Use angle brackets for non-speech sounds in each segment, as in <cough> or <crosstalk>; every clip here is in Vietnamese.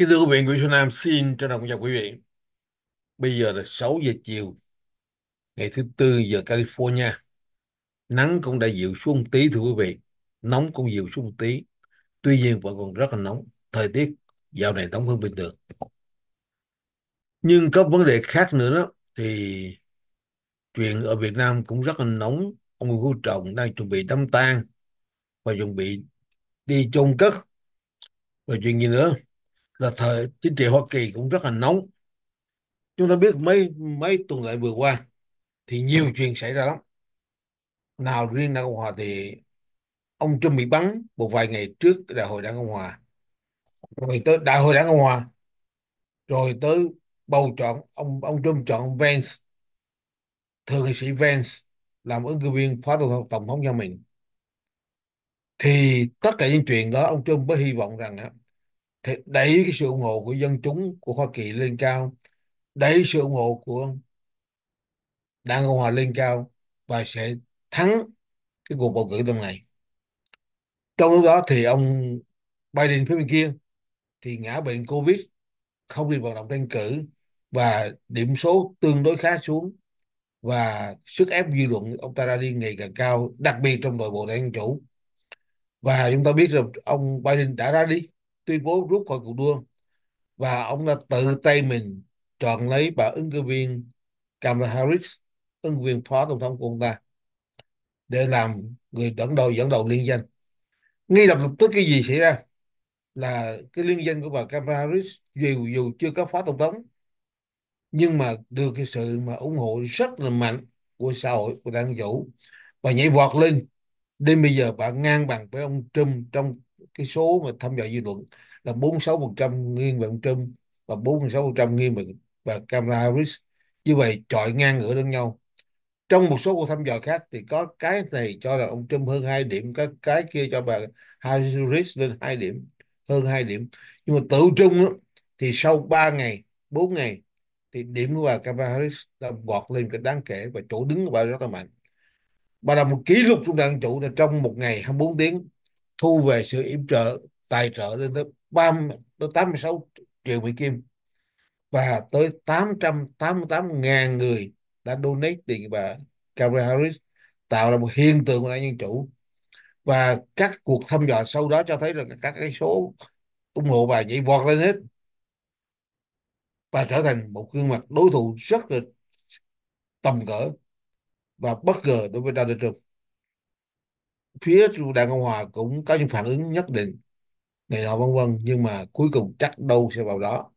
Kính thưa quý vị, Nguyễn Xuân Nam xin trân trọng chào quý vị. Bây giờ là 6 giờ chiều, ngày thứ tư giờ California. Nắng cũng đã dịu xuống tí thưa quý vị, nóng cũng dịu xuống tí. Tuy nhiên vẫn còn rất là nóng, thời tiết dạo này nóng hơn bình thường. Nhưng có vấn đề khác nữa đó, thì chuyện ở Việt Nam cũng rất là nóng. Ông Nguyễn Phú Trọng đang chuẩn bị đám tang và chuẩn bị đi chôn cất. Và chuyện gì nữa? là thời chính trị Hoa Kỳ cũng rất là nóng chúng ta biết mấy mấy tuần lễ vừa qua thì nhiều chuyện xảy ra lắm nào riêng đảng cộng hòa thì ông Trump bị bắn một vài ngày trước đại hội đảng cộng hòa rồi tới đại hội đảng cộng hòa rồi tới bầu chọn ông ông Trump chọn ông Vance thượng nghị sĩ Vance làm ứng cử viên phó tổng thống tổng thống cho mình thì tất cả những chuyện đó ông Trump mới hy vọng rằng thì đẩy cái sự ủng hộ của dân chúng của Hoa Kỳ lên cao đẩy sự ủng hộ của Đảng Cộng Hòa lên cao và sẽ thắng cái cuộc bầu cử lần này trong lúc đó thì ông Biden phía bên kia thì ngã bệnh Covid không đi vận động tranh cử và điểm số tương đối khá xuống và sức ép dư luận ông ta ra đi ngày càng cao đặc biệt trong nội bộ đảng dân chủ và chúng ta biết rằng ông Biden đã ra đi tuyên bố rút khỏi cuộc đua và ông đã tự tay mình chọn lấy bà ứng cử viên Kamala Harris ứng cử viên phó tổng thống của ông ta để làm người dẫn đầu dẫn đầu liên danh ngay lập tức cái gì xảy ra là cái liên danh của bà Kamala Harris dù dù chưa có phó tổng thống nhưng mà được cái sự mà ủng hộ rất là mạnh của xã hội của đảng dân chủ và nhảy vọt lên đến bây giờ bà ngang bằng với ông Trump trong cái số mà tham gia dư luận là 46% nghiêng về ông Trump và 46% nghiêng về và Kamala Harris như vậy chọi ngang ngửa lẫn nhau trong một số cuộc thăm dò khác thì có cái này cho là ông Trump hơn 2 điểm cái cái kia cho bà Harris lên 2 điểm hơn 2 điểm nhưng mà tự trung đó, thì sau 3 ngày 4 ngày thì điểm của bà Kamala Harris đã vọt lên cái đáng kể và chỗ đứng của bà rất là mạnh bà là một kỷ lục trong đảng chủ là trong một ngày 24 tiếng thu về sự yểm trợ tài trợ lên tới ba tới 86 triệu Mỹ Kim và tới 888 ngàn người đã donate tiền bà Kamala Harris tạo ra một hiện tượng của đảng Dân Chủ và các cuộc thăm dò sau đó cho thấy là các cái số ủng hộ bà nhảy vọt lên hết và trở thành một gương mặt đối thủ rất là tầm cỡ và bất ngờ đối với Donald Trump phía đảng Cộng Hòa cũng có những phản ứng nhất định này nọ vân vân nhưng mà cuối cùng chắc đâu sẽ vào đó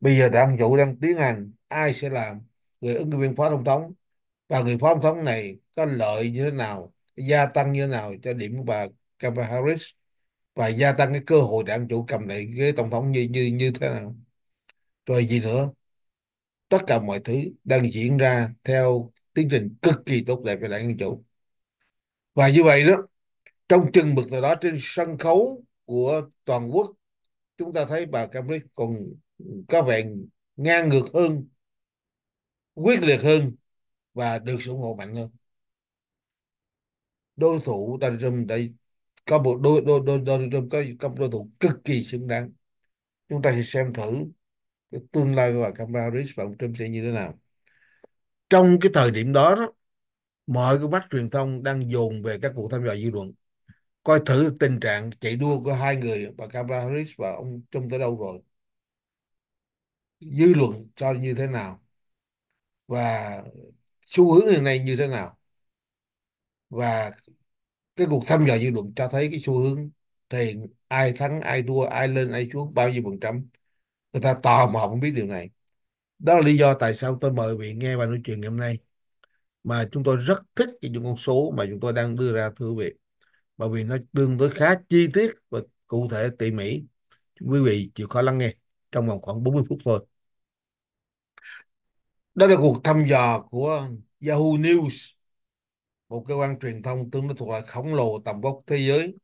bây giờ đảng chủ đang tiến hành ai sẽ làm người ứng cử viên phó tổng thống và người phó tổng thống này có lợi như thế nào gia tăng như thế nào cho điểm của bà Kamala Harris và gia tăng cái cơ hội đảng chủ cầm lại ghế tổng thống như như như thế nào rồi gì nữa tất cả mọi thứ đang diễn ra theo tiến trình cực kỳ tốt đẹp về đảng dân chủ và như vậy đó trong chừng mực nào đó trên sân khấu của toàn quốc chúng ta thấy bà camry còn có vẻ ngang ngược hơn quyết liệt hơn và được sự ủng hộ mạnh hơn đối thủ Donald Trump đây có một đối đối đối Donald Trump có có đối thủ cực kỳ xứng đáng chúng ta sẽ xem thử cái tương lai của bà Kamala Harris và ông Trump sẽ như thế nào trong cái thời điểm đó, đó mọi cái mắt truyền thông đang dồn về các cuộc thăm dò dư luận coi thử tình trạng chạy đua của hai người bà Kamala Harris và ông Trump tới đâu rồi dư luận cho như thế nào và xu hướng hiện nay như thế nào và cái cuộc thăm dò dư luận cho thấy cái xu hướng thì ai thắng ai thua ai lên ai xuống bao nhiêu phần trăm người ta tò mò không biết điều này đó là lý do tại sao tôi mời vị nghe bài nói chuyện ngày hôm nay mà chúng tôi rất thích những con số mà chúng tôi đang đưa ra thưa quý vị bởi vì nó tương đối khá chi tiết và cụ thể tỉ mỉ quý vị chịu khó lắng nghe trong vòng khoảng 40 phút thôi đó là cuộc thăm dò của Yahoo News một cơ quan truyền thông tương đối thuộc loại khổng lồ tầm vóc thế giới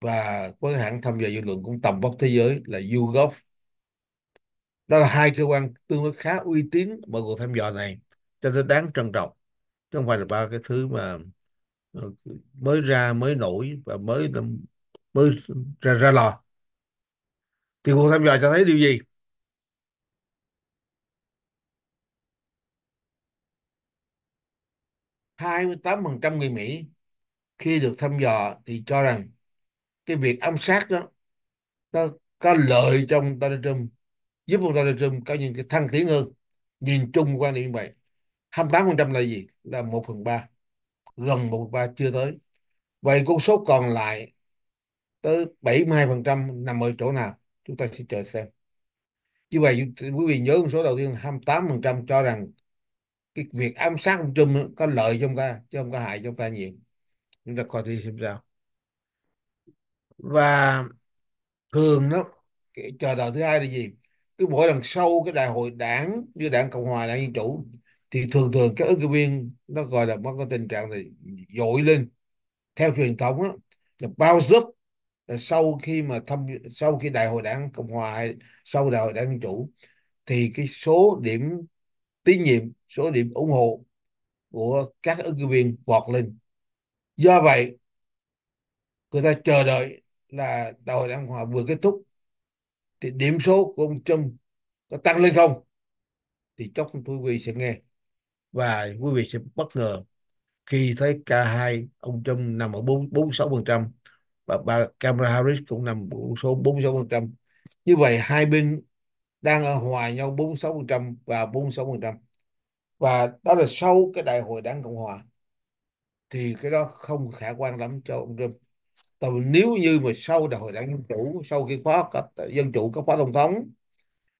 và với hãng thăm dò dư luận cũng tầm vóc thế giới là YouGov đó là hai cơ quan tương đối khá uy tín mở cuộc thăm dò này cho nên đáng trân trọng chứ không phải là ba cái thứ mà Ờ, mới ra mới nổi và mới mới ra ra lò thì cuộc thăm dò cho thấy điều gì hai mươi tám phần trăm người Mỹ khi được thăm dò thì cho rằng cái việc ám sát đó nó có lợi trong ông Donald Trump giúp ông Donald Trump có những cái thăng tiến hơn nhìn chung quan điểm như vậy 28% là gì là 1 phần 3 gần một ba chưa tới vậy con số còn lại tới 72% nằm ở chỗ nào chúng ta sẽ chờ xem như vậy quý vị nhớ con số đầu tiên là 28% cho rằng cái việc ám sát ông Trump có lợi cho chúng ta chứ không có hại cho chúng ta nhiều chúng ta coi thì xem sao và thường đó chờ đợi thứ hai là gì cứ mỗi lần sau cái đại hội đảng như đảng cộng hòa đảng dân chủ thì thường thường các ứng cử viên nó gọi là có cái tình trạng này dội lên theo truyền thống đó, là bao giúp sau khi mà thăm sau khi đại hội đảng cộng hòa hay sau đại hội đảng dân chủ thì cái số điểm tín nhiệm số điểm ủng hộ của các ứng cử viên vọt lên do vậy người ta chờ đợi là đại hội đảng hòa vừa kết thúc thì điểm số của ông Trump có tăng lên không thì chắc quý vị sẽ nghe và quý vị sẽ bất ngờ khi thấy K2 ông Trump nằm ở 4, 46% và bà Kamala Harris cũng nằm ở số 46%. Như vậy hai bên đang ở hòa nhau 46% và 46%. Và đó là sau cái đại hội đảng Cộng Hòa thì cái đó không khả quan lắm cho ông Trump. Còn nếu như mà sau đại hội đảng Dân Chủ, sau khi khóa dân chủ có khóa tổng thống,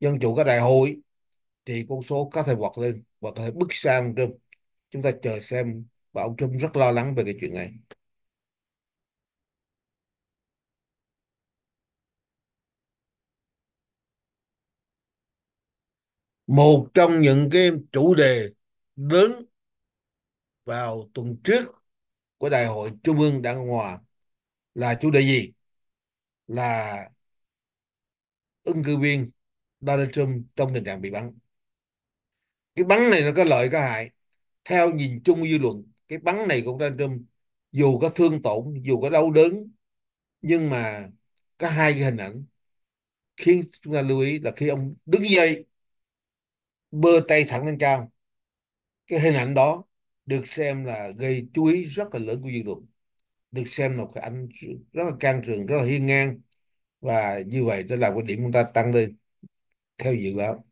dân chủ có đại hội thì con số có thể vọt lên và có thể bước sang ông Trump chúng ta chờ xem và ông Trump rất lo lắng về cái chuyện này một trong những cái chủ đề lớn vào tuần trước của đại hội trung ương đảng cộng hòa là chủ đề gì là ứng cử viên Donald Trump trong tình trạng bị bắn cái bắn này nó có lợi có hại theo nhìn chung dư luận cái bắn này của Donald Trump dù có thương tổn dù có đau đớn nhưng mà có hai cái hình ảnh khiến chúng ta lưu ý là khi ông đứng dậy bơ tay thẳng lên cao cái hình ảnh đó được xem là gây chú ý rất là lớn của dư luận được xem là cái ảnh rất là can trường rất là hiên ngang và như vậy đó là cái điểm chúng ta tăng lên theo dự báo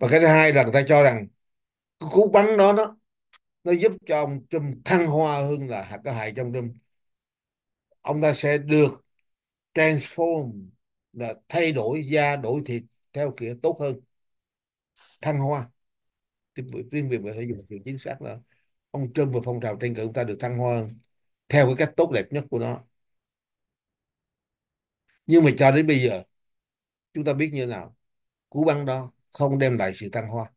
và cái thứ hai là người ta cho rằng cái cú bắn đó nó nó giúp cho ông Trump thăng hoa hơn là hạt cái hại trong Trump ông ta sẽ được transform là thay đổi da đổi thịt theo kiểu tốt hơn thăng hoa riêng việc mà phải dùng từ chính xác là ông Trump và phong trào tranh cử ông ta được thăng hoa hơn theo cái cách tốt đẹp nhất của nó nhưng mà cho đến bây giờ chúng ta biết như thế nào cú bắn đó không đem lại sự thăng hoa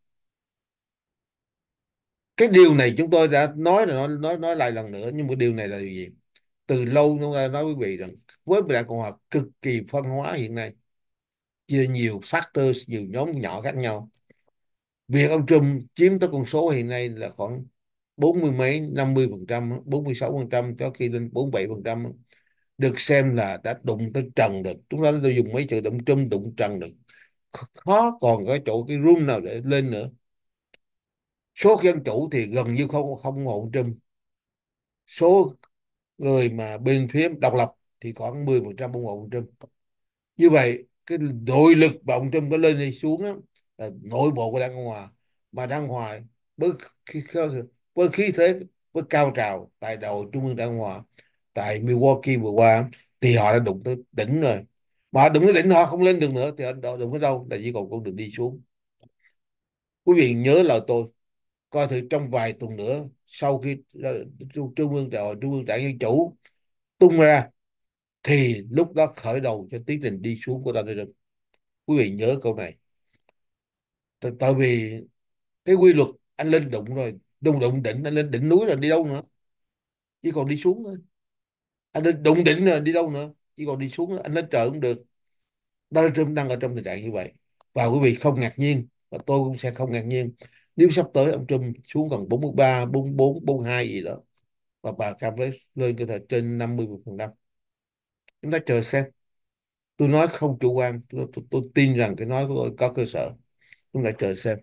cái điều này chúng tôi đã nói là nói nói nói lại lần nữa nhưng mà điều này là điều gì từ lâu chúng ta nói với quý vị rằng với đại cộng hòa cực kỳ phân hóa hiện nay chia nhiều factor nhiều nhóm nhỏ khác nhau việc ông Trump chiếm tới con số hiện nay là khoảng bốn mươi mấy năm mươi phần trăm bốn mươi sáu phần trăm cho khi lên bốn bảy phần trăm được xem là đã đụng tới trần được chúng ta đã dùng mấy chữ đụng Trump đụng trần được khó còn cái chỗ cái room nào để lên nữa số dân chủ thì gần như không không ổn trùm số người mà bên phía độc lập thì khoảng 10% ủng hộ ông Trump như vậy cái nội lực mà ông Trump có lên hay xuống đó, là nội bộ của đảng Cộng Hòa mà đảng Hòa với khi với khí thế với cao trào tại đầu Trung ương đảng Hòa tại Milwaukee vừa qua thì họ đã đụng tới đỉnh rồi mà đừng cái đỉnh họ không lên được nữa thì anh họ đừng có đâu là chỉ còn con đường đi xuống quý vị nhớ lời tôi coi thử trong vài tuần nữa sau khi ờ, trung ương hội trung ương đảng dân chủ tung ra thì lúc đó khởi đầu cho tiến trình đi xuống của Donald Trump quý vị nhớ câu này tại vì cái quy luật anh lên đụng rồi đụng đụng đỉnh anh lên đỉnh núi rồi đi đâu nữa chỉ còn đi xuống thôi anh lên đụng đỉnh rồi đi đâu nữa chứ còn đi xuống anh lên trời cũng được Donald Trump đang ở trong tình trạng như vậy và quý vị không ngạc nhiên và tôi cũng sẽ không ngạc nhiên nếu sắp tới ông Trump xuống còn 43, 44, 42 gì đó và bà Kamala lên cơ thể trên 50%. Chúng ta chờ xem. Tôi nói không chủ quan, tôi, tôi, tôi tin rằng cái nói của tôi có cơ sở. Chúng ta chờ xem.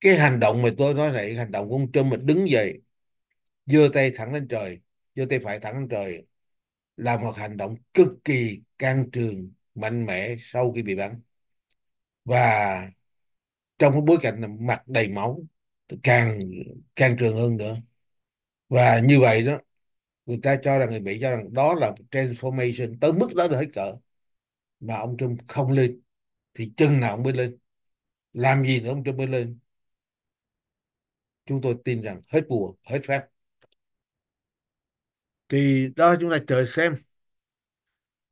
Cái hành động mà tôi nói này, hành động của ông Trump mà đứng dậy giơ tay thẳng lên trời giơ tay phải thẳng lên trời là một hành động cực kỳ can trường mạnh mẽ sau khi bị bắn và trong cái bối cảnh mặt đầy máu càng càng trường hơn nữa và như vậy đó người ta cho rằng người Mỹ cho rằng đó là transformation tới mức đó là hết cỡ mà ông Trump không lên thì chân nào ông mới lên làm gì nữa ông Trump mới lên chúng tôi tin rằng hết bùa hết phép thì đó chúng ta chờ xem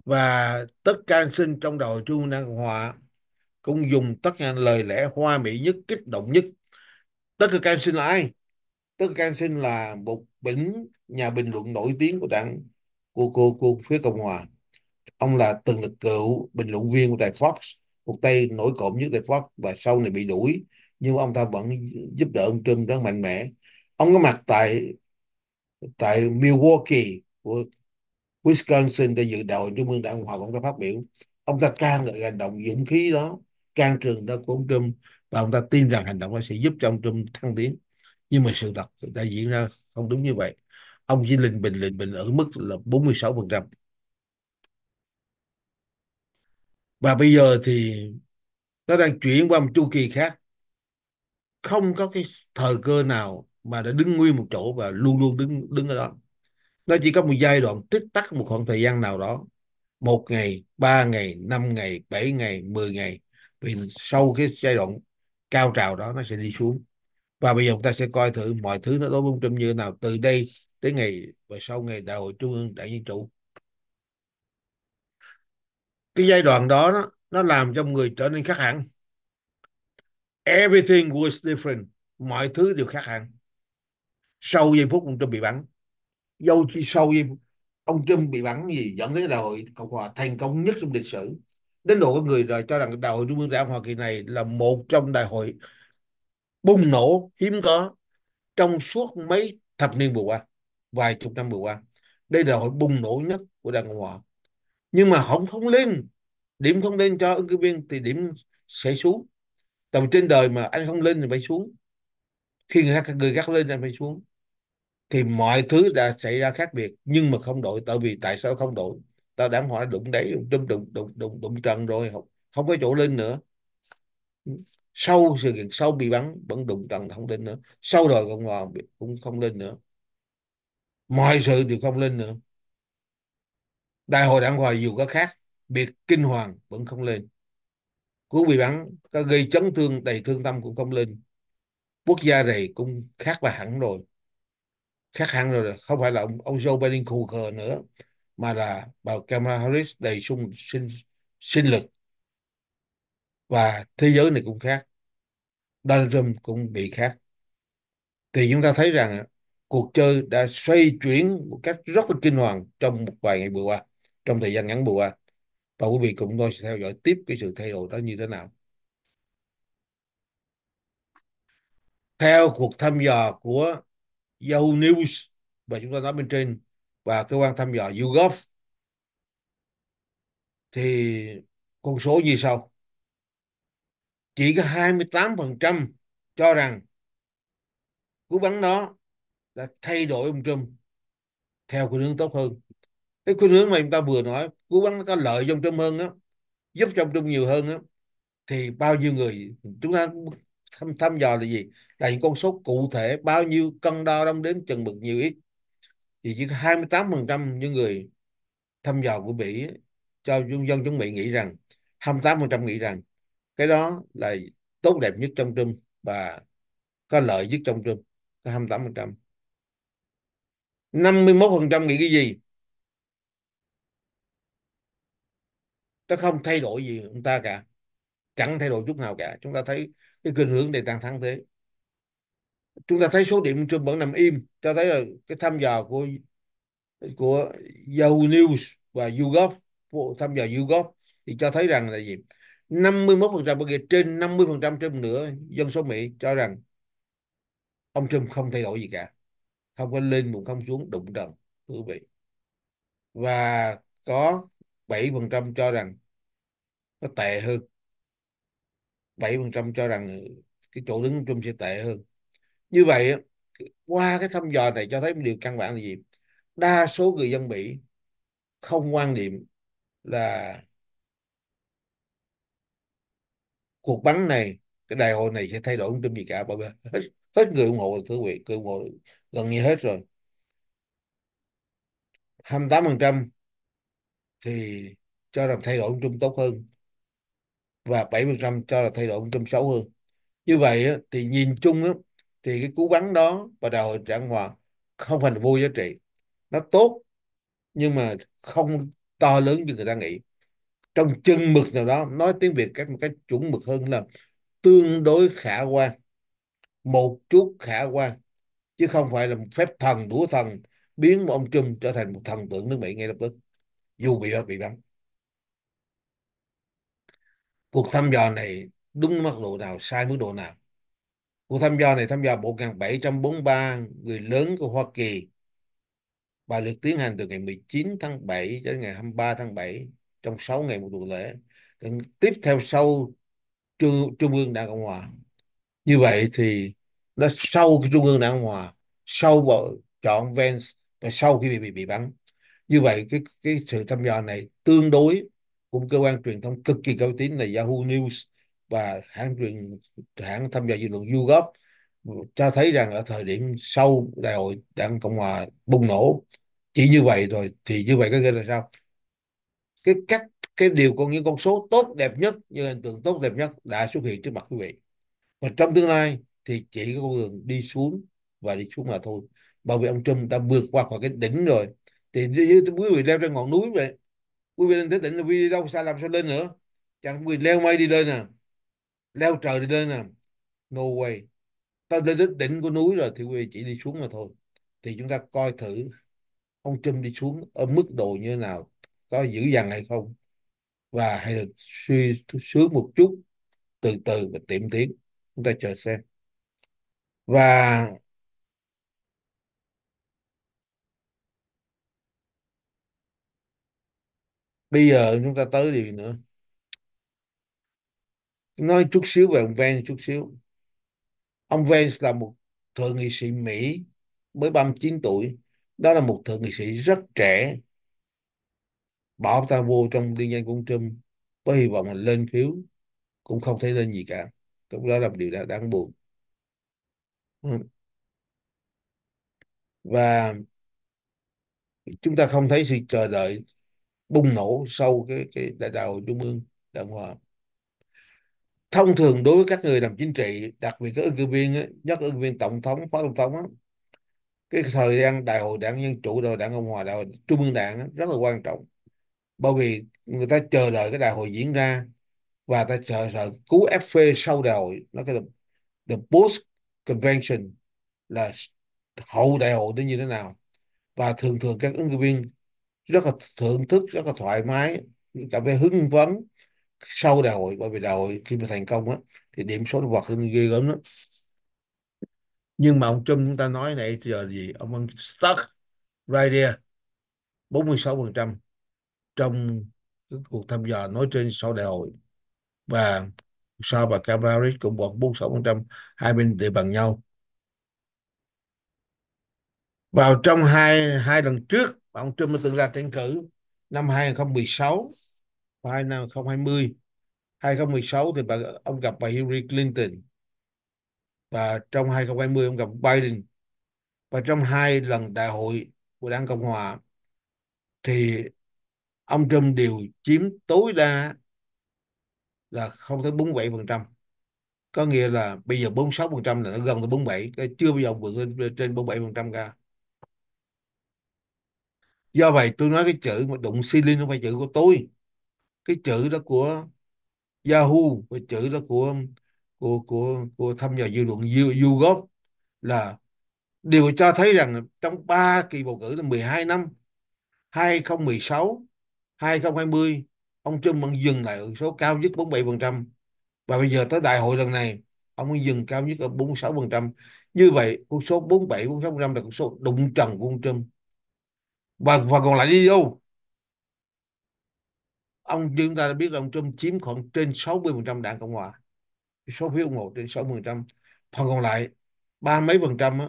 và tất cả anh sinh trong đầu Trung Năng Hòa cũng dùng tất cả lời lẽ hoa mỹ nhất kích động nhất tất cả anh sinh là ai tất cả anh sinh là một bình nhà bình luận nổi tiếng của đảng của cô cô phía cộng hòa ông là từng là cựu bình luận viên của đài fox một tay nổi cộm nhất đài fox và sau này bị đuổi nhưng mà ông ta vẫn giúp đỡ ông trump rất mạnh mẽ ông có mặt tại tại Milwaukee của Wisconsin để dự đầu Trung ương Đảng Hòa ông ta phát biểu ông ta ca ngợi hành động dũng khí đó can trường đó của ông Trump và ông ta tin rằng hành động đó sẽ giúp cho ông Trump thăng tiến nhưng mà sự thật đã diễn ra không đúng như vậy ông chỉ lình bình lình bình ở mức là 46% và bây giờ thì nó đang chuyển qua một chu kỳ khác không có cái thời cơ nào mà đã đứng nguyên một chỗ và luôn luôn đứng đứng ở đó nó chỉ có một giai đoạn tích tắc một khoảng thời gian nào đó một ngày ba ngày năm ngày bảy ngày mười ngày vì sau cái giai đoạn cao trào đó nó sẽ đi xuống và bây giờ chúng ta sẽ coi thử mọi thứ nó đối với ông Trump như thế nào từ đây tới ngày và sau ngày đại hội trung ương đảng dân chủ cái giai đoạn đó nó, nó làm cho người trở nên khác hẳn everything was different mọi thứ đều khác hẳn sau giây phút ông Trump bị bắn dâu khi sau giây phút ông Trump bị bắn gì dẫn đến đại hội Cộng hòa thành công nhất trong lịch sử đến độ có người rồi cho rằng đại hội Trung ương Đảng Cộng hòa kỳ này là một trong đại hội bùng nổ hiếm có trong suốt mấy thập niên vừa qua vài chục năm vừa qua đây là hội bùng nổ nhất của đảng cộng hòa nhưng mà không không lên điểm không lên cho ứng cử viên thì điểm sẽ xuống tầm trên đời mà anh không lên thì phải xuống khi người khác người khác lên thì phải xuống thì mọi thứ đã xảy ra khác biệt nhưng mà không đổi tại vì tại sao không đổi Ta đã hỏi đụng đấy đụng đụng đụng đụng đụng trần rồi không không có chỗ lên nữa sau sự kiện sau bị bắn vẫn đụng trần không lên nữa sau rồi cộng hòa cũng không lên nữa mọi sự đều không lên nữa đại hội đảng hòa dù có khác biệt kinh hoàng vẫn không lên cú bị bắn có gây chấn thương đầy thương tâm cũng không lên quốc gia này cũng khác và hẳn rồi khác hẳn rồi không phải là ông, ông Joe Biden khờ nữa mà là bà Kamala Harris đầy sung sinh sinh lực và thế giới này cũng khác Donald Trump cũng bị khác thì chúng ta thấy rằng cuộc chơi đã xoay chuyển một cách rất là kinh hoàng trong một vài ngày vừa qua trong thời gian ngắn vừa qua và quý vị cùng tôi sẽ theo dõi tiếp cái sự thay đổi đó như thế nào theo cuộc thăm dò của Yahoo News và chúng ta nói bên trên và cơ quan thăm dò YouGov thì con số như sau chỉ có 28% cho rằng cú bắn đó đã thay đổi ông Trump theo khuynh hướng tốt hơn cái khuynh hướng mà chúng ta vừa nói cú bắn nó có lợi cho ông Trump hơn á giúp cho ông Trump nhiều hơn á thì bao nhiêu người chúng ta thăm thăm dò là gì là những con số cụ thể bao nhiêu cân đo đong đếm chừng mực nhiều ít thì chỉ có 28% những người thăm dò của Mỹ cho dân dân chúng Mỹ nghĩ rằng 28% nghĩ rằng cái đó là tốt đẹp nhất trong Trump và có lợi nhất trong Trump có 28% 51% nghĩ cái gì nó không thay đổi gì chúng ta cả chẳng thay đổi chút nào cả chúng ta thấy cái khuynh hướng này đang thắng thế chúng ta thấy số điểm trường vẫn nằm im cho thấy là cái thăm dò của của Yahoo News và YouGov thăm dò YouGov thì cho thấy rằng là gì 51% bởi vì trên 50% trên nửa dân số Mỹ cho rằng ông Trump không thay đổi gì cả không có lên cũng không xuống đụng trần thưa quý vị và có 7% cho rằng nó tệ hơn 7% cho rằng cái chỗ đứng của Trump sẽ tệ hơn như vậy qua cái thăm dò này cho thấy một điều căn bản là gì đa số người dân mỹ không quan niệm là cuộc bắn này cái đại hội này sẽ thay đổi trong gì cả bởi vì hết, hết người ủng hộ thưa quý vị người ủng hộ gần như hết rồi 28% thì cho rằng thay đổi ông Trump tốt hơn và 7% cho là thay đổi ông Trump xấu hơn. Như vậy thì nhìn chung thì cái cú bắn đó và đại trạng hòa không phải là vô giá trị nó tốt nhưng mà không to lớn như người ta nghĩ trong chân mực nào đó nói tiếng việt cách một cách chuẩn mực hơn là tương đối khả quan một chút khả quan chứ không phải là một phép thần bủa thần biến một ông Trump trở thành một thần tượng nước Mỹ ngay lập tức dù bị bị bắn cuộc thăm dò này đúng mức độ nào sai mức độ nào Cuộc thăm dò này thăm dò 1.743 người lớn của Hoa Kỳ và được tiến hành từ ngày 19 tháng 7 đến ngày 23 tháng 7 trong 6 ngày một tuần lễ. Đến tiếp theo sau Trung, Trung ương Đảng Cộng Hòa. Như vậy thì nó sau Trung ương Đảng Cộng Hòa, sau bộ chọn Vance và sau khi bị bị, bị bắn. Như vậy cái cái sự thăm dò này tương đối cũng cơ quan truyền thông cực kỳ cao tín là Yahoo News và hãng truyền hãng tham gia dư luận YouGov cho thấy rằng ở thời điểm sau đại hội đảng cộng hòa bùng nổ chỉ như vậy rồi thì như vậy có nghĩa là sao cái cách cái điều con những con số tốt đẹp nhất như hình tượng tốt đẹp nhất đã xuất hiện trước mặt quý vị và trong tương lai thì chỉ có con đường đi xuống và đi xuống mà thôi bởi vì ông Trump đã vượt qua khỏi cái đỉnh rồi thì như quý vị leo trên ngọn núi vậy quý vị lên tới đỉnh là quý vị đâu xa làm sao lên nữa chẳng quý vị leo mây đi lên à leo trời đi lên nè no way tao lên đến đỉnh của núi rồi thì quý chỉ đi xuống mà thôi thì chúng ta coi thử ông Trump đi xuống ở mức độ như thế nào có dữ dằn hay không và hay là suy sướng một chút từ từ và tiệm tiến chúng ta chờ xem và bây giờ chúng ta tới điều nữa nói chút xíu về ông Vance chút xíu ông Vance là một thượng nghị sĩ Mỹ mới 39 tuổi đó là một thượng nghị sĩ rất trẻ bỏ ông ta vô trong liên danh của ông Trump với hy vọng là lên phiếu cũng không thấy lên gì cả cũng đó là một điều đã đáng buồn và chúng ta không thấy sự chờ đợi bùng nổ sau cái cái đại đạo trung ương đảng hòa thông thường đối với các người làm chính trị đặc biệt các ứng cử viên nhất ứng cử viên tổng thống phó tổng thống ấy, cái thời gian đại hội đảng dân chủ đại hội đảng cộng hòa đại hội trung ương đảng rất là quan trọng bởi vì người ta chờ đợi cái đại hội diễn ra và ta chờ sợ cú phê sau đại hội nó cái là the post convention là hậu đại hội nó như thế nào và thường thường các ứng cử viên rất là thưởng thức rất là thoải mái cảm thấy hưng vấn sau đại hội bởi vì đại hội khi mà thành công á thì điểm số nó vọt lên ghê gớm lắm nhưng mà ông Trump chúng ta nói này giờ gì ông vẫn stuck right there 46% trong cái cuộc thăm dò nói trên sau đại hội và sau bà Kamala Harris cũng bọn 46% hai bên đều bằng nhau vào trong hai hai lần trước ông Trump đã từng ra tranh cử năm 2016 vào hai năm 2020 2016 thì bà ông gặp bà Hillary Clinton và trong 2020 ông gặp Biden và trong hai lần đại hội của đảng Cộng hòa thì ông Trump đều chiếm tối đa là không tới 47% có nghĩa là bây giờ 46% là nó gần tới 47 cái chưa bao giờ vượt lên trên 47% cả do vậy tôi nói cái chữ mà đụng xi linh không phải chữ của tôi cái chữ đó của Yahoo và chữ đó của của của của thăm dò dư luận YouGov là điều cho thấy rằng trong ba kỳ bầu cử là 12 năm 2016 2020 ông Trump vẫn dừng lại ở số cao nhất 47% và bây giờ tới đại hội lần này ông dừng cao nhất ở 46% như vậy con số 47 46% là con số đụng trần của ông Trump và và còn lại đi đâu ông chúng ta đã biết là ông Trump chiếm khoảng trên 60% đảng Cộng hòa số phiếu ủng hộ trên 60% phần còn lại ba mấy phần trăm á,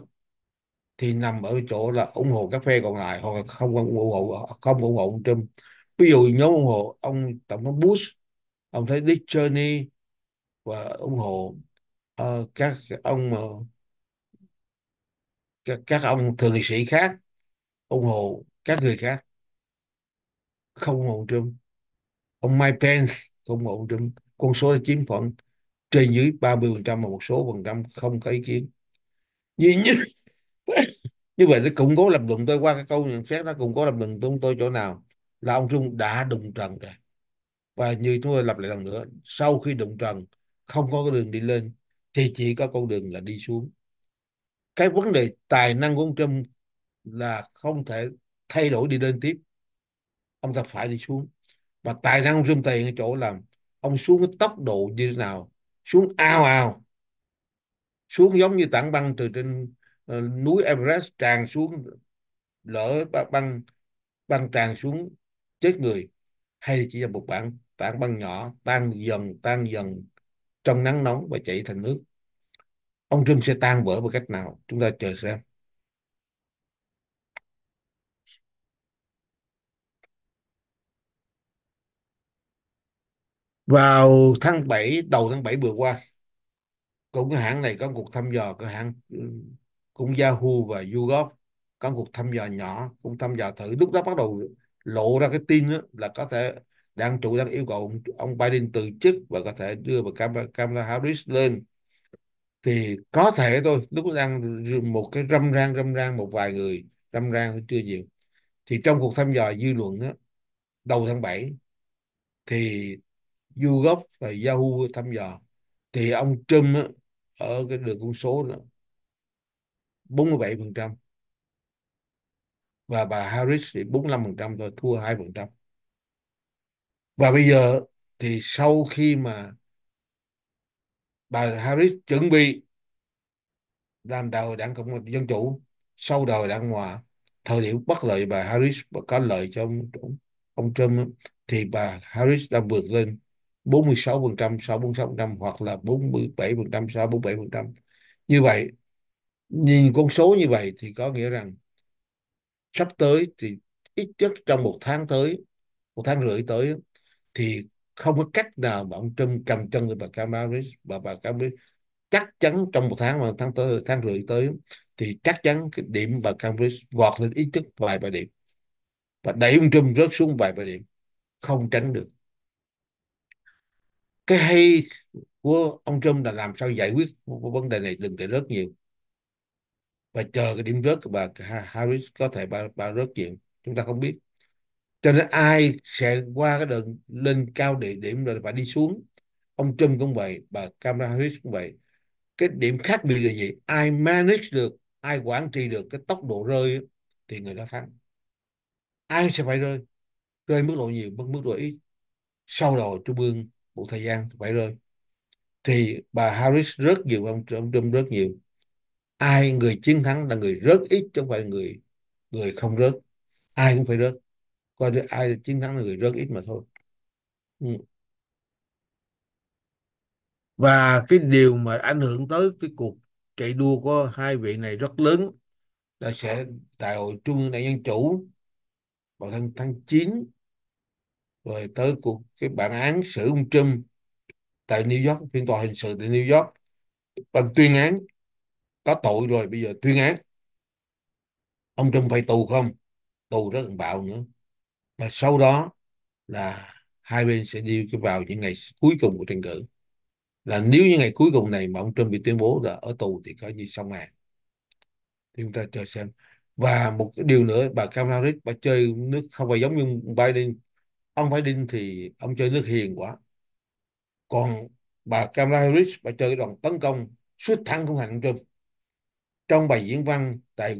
thì nằm ở chỗ là ủng hộ các phe còn lại hoặc là không ủng hộ không ủng hộ ông Trump ví dụ nhóm ủng hộ ông tổng thống Bush ông thấy Dick Cheney và ủng hộ uh, các ông uh, các, các ông thượng nghị sĩ khác ủng hộ các người khác không ủng hộ Trump ông Mike Pence ủng hộ ông Trump con số chiếm khoảng trên dưới 30% và một số phần trăm không có ý kiến như như, như vậy nó củng cố lập luận tôi qua cái câu nhận xét nó củng cố lập luận chúng tôi chỗ nào là ông Trung đã đụng trần rồi và như chúng tôi lập lại lần nữa sau khi đụng trần không có cái đường đi lên thì chỉ có con đường là đi xuống cái vấn đề tài năng của ông Trump là không thể thay đổi đi lên tiếp ông ta phải đi xuống và tài năng ông dùng tiền ở chỗ là ông xuống cái tốc độ như thế nào xuống ao ao xuống giống như tảng băng từ trên uh, núi Everest tràn xuống lỡ băng băng tràn xuống chết người hay chỉ là một bản tảng băng nhỏ tan dần tan dần trong nắng nóng và chảy thành nước ông Trump sẽ tan vỡ bằng cách nào chúng ta chờ xem vào tháng 7 đầu tháng 7 vừa qua cũng cái hãng này có cuộc thăm dò cái hãng cũng Yahoo và YouGov có cuộc thăm dò nhỏ cũng thăm dò thử lúc đó bắt đầu lộ ra cái tin đó, là có thể đang chủ đang yêu cầu ông Biden từ chức và có thể đưa bà Kamala, Harris lên thì có thể thôi lúc đang một cái râm ran râm ran một vài người râm ran chưa nhiều thì trong cuộc thăm dò dư luận đó, đầu tháng 7 thì YouGov và Yahoo thăm dò thì ông Trump á, ở cái đường con số là 47% và bà Harris thì 45% thôi thua 2% và bây giờ thì sau khi mà bà Harris chuẩn bị làm đầu đảng cộng hòa dân chủ sau đầu đảng hòa thời điểm bất lợi bà Harris có lợi cho ông, ông Trump thì bà Harris đã vượt lên 46%, 646% hoặc là 47%, 647%. Như vậy, nhìn con số như vậy thì có nghĩa rằng sắp tới thì ít nhất trong một tháng tới, một tháng rưỡi tới thì không có cách nào mà ông Trump cầm chân được bà Kamala bà bà Kamala chắc chắn trong một tháng mà tháng tới tháng rưỡi tới thì chắc chắn cái điểm bà Kamala gọt lên ít nhất vài ba điểm và đẩy ông Trump rớt xuống vài ba điểm không tránh được cái hay của ông Trump là làm sao giải quyết vấn đề này đừng để rớt nhiều và chờ cái điểm rớt của bà Harris có thể bà, bà rớt chuyện chúng ta không biết cho nên ai sẽ qua cái đường lên cao địa điểm rồi bà đi xuống ông Trump cũng vậy bà Kamala Harris cũng vậy cái điểm khác biệt là gì ai manage được ai quản trị được cái tốc độ rơi thì người đó thắng ai sẽ phải rơi rơi mức độ nhiều mức độ ít sau đó trung ương một thời gian phải rơi thì bà Harris rất nhiều ông, ông Trump rất nhiều ai người chiến thắng là người rất ít chứ không phải người người không rớt ai cũng phải rớt coi thử ai chiến thắng là người rớt ít mà thôi ừ. và cái điều mà ảnh hưởng tới cái cuộc chạy đua của hai vị này rất lớn là sẽ đại hội trung ương đảng dân chủ vào tháng tháng 9 rồi tới cuộc cái bản án xử ông Trump tại New York phiên tòa hình sự tại New York bằng tuyên án có tội rồi bây giờ tuyên án ông Trump phải tù không tù rất là bạo nữa và sau đó là hai bên sẽ đi vào những ngày cuối cùng của tranh cử là nếu như ngày cuối cùng này mà ông Trump bị tuyên bố là ở tù thì coi như xong hàng thì chúng ta chờ xem và một cái điều nữa bà Kamala Harris bà chơi nước không phải giống như Biden ông Phải Đinh thì ông chơi nước hiền quá còn bà Kamala Harris bà chơi đoàn tấn công suốt thắng không hành Trump trong bài diễn văn tại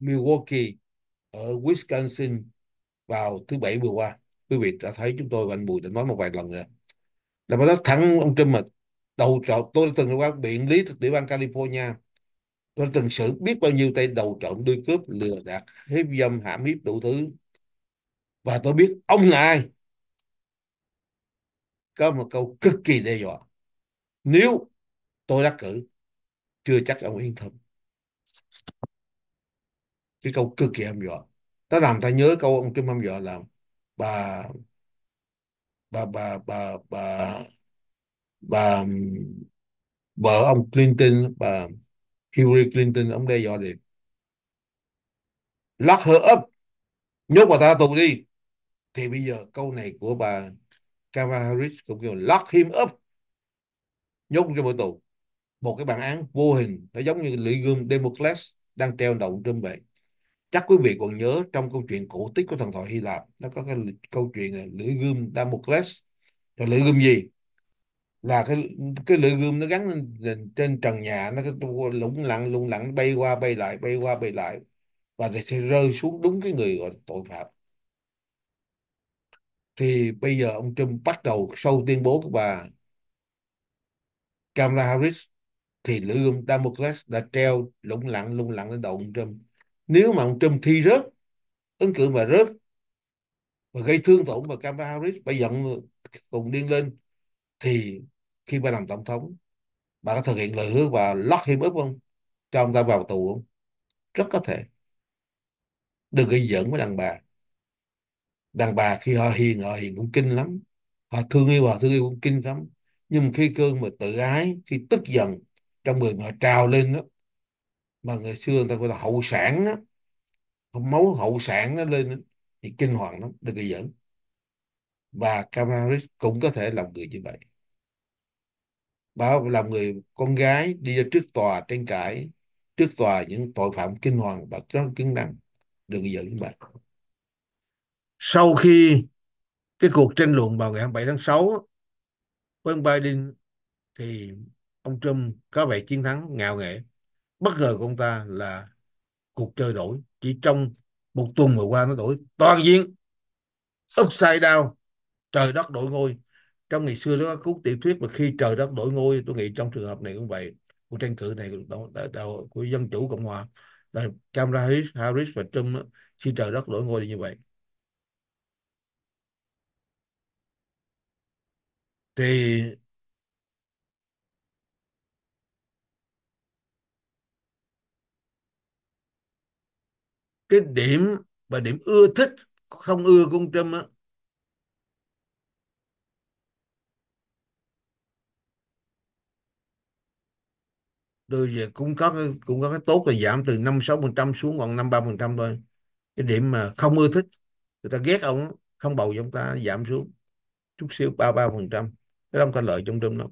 Milwaukee ở Wisconsin vào thứ bảy vừa qua quý vị đã thấy chúng tôi và anh Bùi đã nói một vài lần rồi là bà đó thắng ông Trump mà đầu trộm tôi đã từng qua biện lý tiểu bang California tôi đã từng xử biết bao nhiêu tay đầu trộm đuôi cướp lừa đạc hiếp dâm hãm hiếp đủ thứ và tôi biết ông là ai có một câu cực kỳ đe dọa nếu tôi đắc cử chưa chắc ông yên thân cái câu cực kỳ hăm dọa nó làm ta nhớ câu ông Trump hăm dọa là bà bà bà bà bà bà vợ ông Clinton bà Hillary Clinton ông đe dọa liền lock her up nhốt bà ta tù đi thì bây giờ câu này của bà Kamala Harris cũng kêu lock him up nhốt trong bộ tù một cái bản án vô hình nó giống như lưỡi gươm Democles đang treo động trên bệ chắc quý vị còn nhớ trong câu chuyện cổ tích của thần thoại Hy Lạp nó có cái câu chuyện là lưỡi gươm Democles rồi lưỡi gươm gì là cái cái lưỡi gươm nó gắn lên trên trần nhà nó lủng lẳng lủng lẳng bay qua bay lại bay qua bay lại và thì sẽ rơi xuống đúng cái người gọi là tội phạm thì bây giờ ông Trump bắt đầu sau tuyên bố của bà Kamala Harris thì lưỡi gươm Damocles đã treo lủng lẳng lủng lẳng lên đầu ông Trump nếu mà ông Trump thi rớt ứng cử mà rớt và gây thương tổn và Kamala Harris bà giận cùng điên lên thì khi bà làm tổng thống bà có thực hiện lời hứa và lock him up không cho ông ta vào tù không rất có thể đừng gây giận với đàn bà đàn bà khi họ hiền họ hiền cũng kinh lắm họ thương yêu họ thương yêu cũng kinh lắm nhưng khi cơn mà tự ái khi tức giận trong người mà họ trào lên đó mà người xưa người ta gọi là hậu sản á, máu hậu sản nó lên đó, thì kinh hoàng lắm đừng có giỡn và Camaris cũng có thể làm người như vậy bảo làm người con gái đi ra trước tòa tranh cãi trước tòa những tội phạm kinh hoàng và rất cứng rắn đừng giận như vậy sau khi cái cuộc tranh luận vào ngày 27 tháng 6 với ông Biden thì ông Trump có vẻ chiến thắng ngạo nghễ bất ngờ của ông ta là cuộc chơi đổi chỉ trong một tuần vừa qua nó đổi toàn diện upside down trời đất đổi ngôi trong ngày xưa nó có cuốn tiểu thuyết mà khi trời đất đổi ngôi tôi nghĩ trong trường hợp này cũng vậy cuộc tranh cử này của dân chủ cộng hòa là Kamala Harris, Harris và Trump khi trời đất đổi ngôi là như vậy thì cái điểm và điểm ưa thích không ưa của ông Trump á tôi về cũng có cái, cũng có cái tốt là giảm từ năm sáu phần trăm xuống còn năm ba phần trăm thôi cái điểm mà không ưa thích người ta ghét ông không bầu cho ông ta giảm xuống chút xíu ba ba phần trăm cái đó có lợi trong trung lắm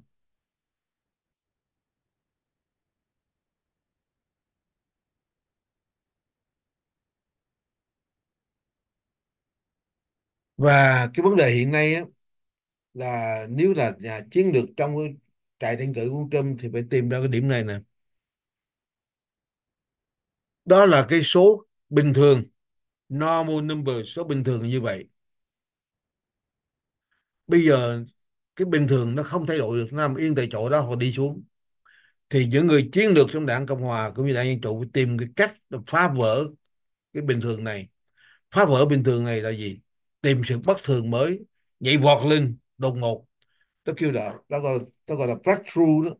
và cái vấn đề hiện nay á, là nếu là nhà chiến lược trong cái trại tranh cử của Trump thì phải tìm ra cái điểm này nè đó là cái số bình thường normal number số bình thường như vậy bây giờ cái bình thường nó không thay đổi được nằm yên tại chỗ đó họ đi xuống thì những người chiến lược trong đảng cộng hòa cũng như đảng dân chủ tìm cái cách phá vỡ cái bình thường này phá vỡ bình thường này là gì tìm sự bất thường mới nhảy vọt lên đột ngột tôi kêu là nó gọi nó gọi là breakthrough đó